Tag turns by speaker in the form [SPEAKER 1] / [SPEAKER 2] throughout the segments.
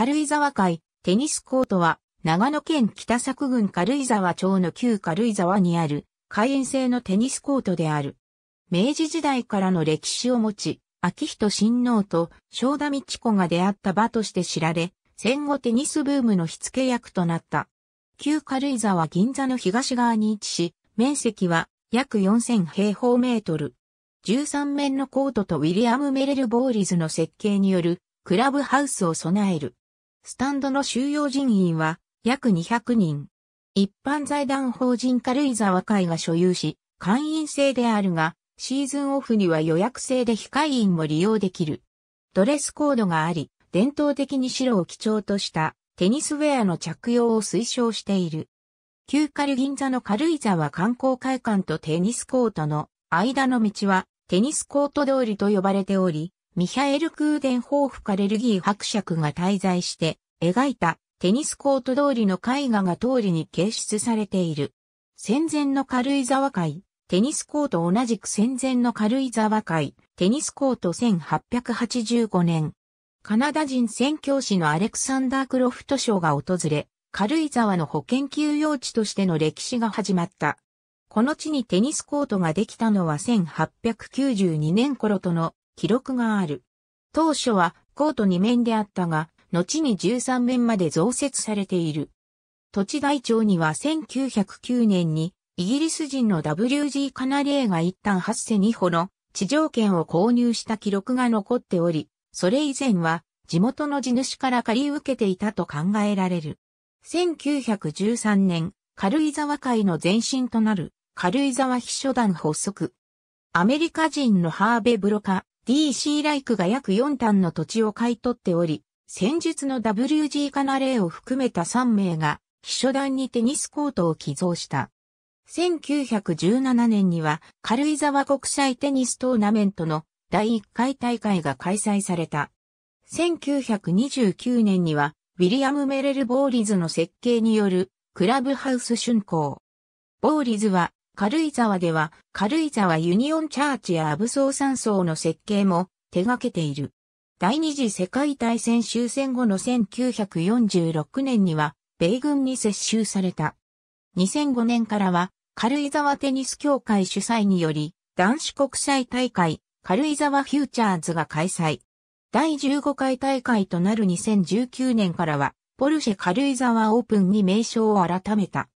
[SPEAKER 1] 軽井沢会、テニスコートは、長野県北作郡軽井沢町の旧軽井沢にある、海援製のテニスコートである。明治時代からの歴史を持ち、秋人親王と正田道子が出会った場として知られ、戦後テニスブームの火付け役となった。旧軽井沢銀座の東側に位置し、面積は約4000平方メートル。13面のコートとウィリアム・メレル・ボーリズの設計によるクラブハウスを備える。スタンドの収容人員は約200人。一般財団法人軽井沢会が所有し、会員制であるが、シーズンオフには予約制で非会員も利用できる。ドレスコードがあり、伝統的に白を基調としたテニスウェアの着用を推奨している。旧軽銀座の軽井沢観光会館とテニスコートの間の道はテニスコート通りと呼ばれており、ミハエル・クーデンホーフ・カレルギー伯爵が滞在して描いたテニスコート通りの絵画が通りに掲出されている。戦前の軽井沢会、テニスコート同じく戦前の軽井沢会、テニスコート1885年。カナダ人宣教師のアレクサンダー・クロフト賞が訪れ、軽井沢の保健休養地としての歴史が始まった。この地にテニスコートができたのは1892年頃との記録がある。当初はコート2面であったが、後に13面まで増設されている。土地台帳には1909年にイギリス人の WG カナリエが一旦8世2歩の地上権を購入した記録が残っており、それ以前は地元の地主から借り受けていたと考えられる。1913年、軽井沢会の前身となる軽井沢秘書団発足。アメリカ人のハーベ・ブロカ、DC ライクが約4単の土地を買い取っており、先日の WG カナレーを含めた3名が、秘書団にテニスコートを寄贈した。1917年には、軽井沢国際テニストーナメントの第1回大会が開催された。1929年には、ウィリアム・メレル・ボーリズの設計による、クラブハウス竣工。ボーリズは、軽井沢では、軽井沢ユニオンチャーチやアブソー山荘の設計も手掛けている。第二次世界大戦終戦後の1946年には、米軍に接収された。2005年からは、軽井沢テニス協会主催により、男子国際大会、軽井沢フューチャーズが開催。第15回大会となる2019年からは、ポルシェ軽井沢オープンに名称を改めた。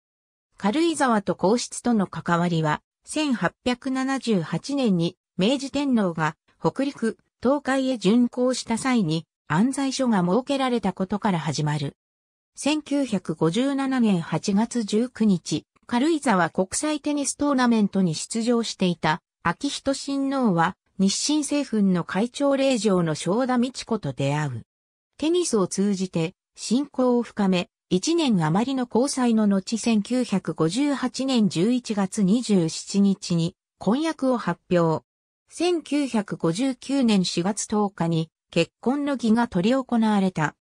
[SPEAKER 1] 軽井沢と皇室との関わりは、1878年に明治天皇が北陸、東海へ巡行した際に安西所が設けられたことから始まる。1957年8月19日、軽井沢国際テニストーナメントに出場していた秋人親王は日清製粉の会長令嬢の正田道子と出会う。テニスを通じて親交を深め、1年余りの交際の後1958年11月27日に婚約を発表。1959年4月10日に結婚の儀が取り行われた。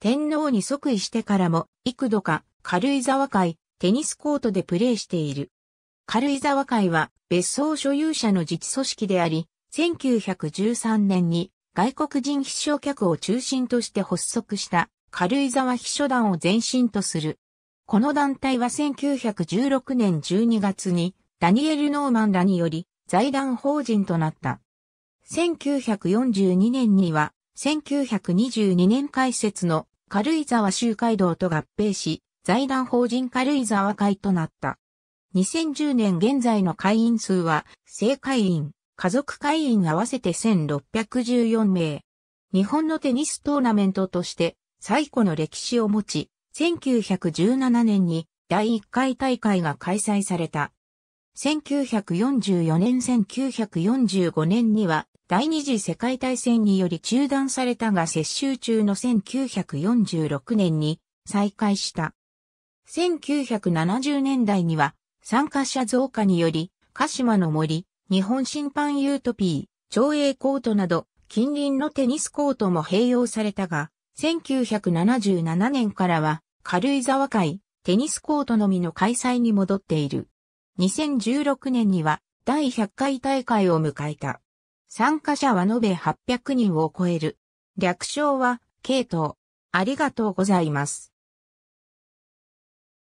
[SPEAKER 1] 天皇に即位してからも幾度か軽井沢会テニスコートでプレーしている。軽井沢会は別荘所有者の自治組織であり、1913年に外国人必勝客を中心として発足した軽井沢秘書団を前身とする。この団体は1916年12月にダニエル・ノーマンらにより財団法人となった。1942年には1922年開設の軽井沢集会堂と合併し、財団法人軽井沢会となった。2010年現在の会員数は、正会員、家族会員合わせて1614名。日本のテニストーナメントとして、最古の歴史を持ち、1917年に第1回大会が開催された。1944年1945年には第二次世界大戦により中断されたが接収中の1946年に再開した。1970年代には参加者増加により鹿島の森、日本審判ユートピー、長英コートなど近隣のテニスコートも併用されたが1977年からは軽井沢会テニスコートのみの開催に戻っている。2016年には第100回大会を迎えた。参加者は延べ800人を超える。略称は、K 統。ありがとうございます。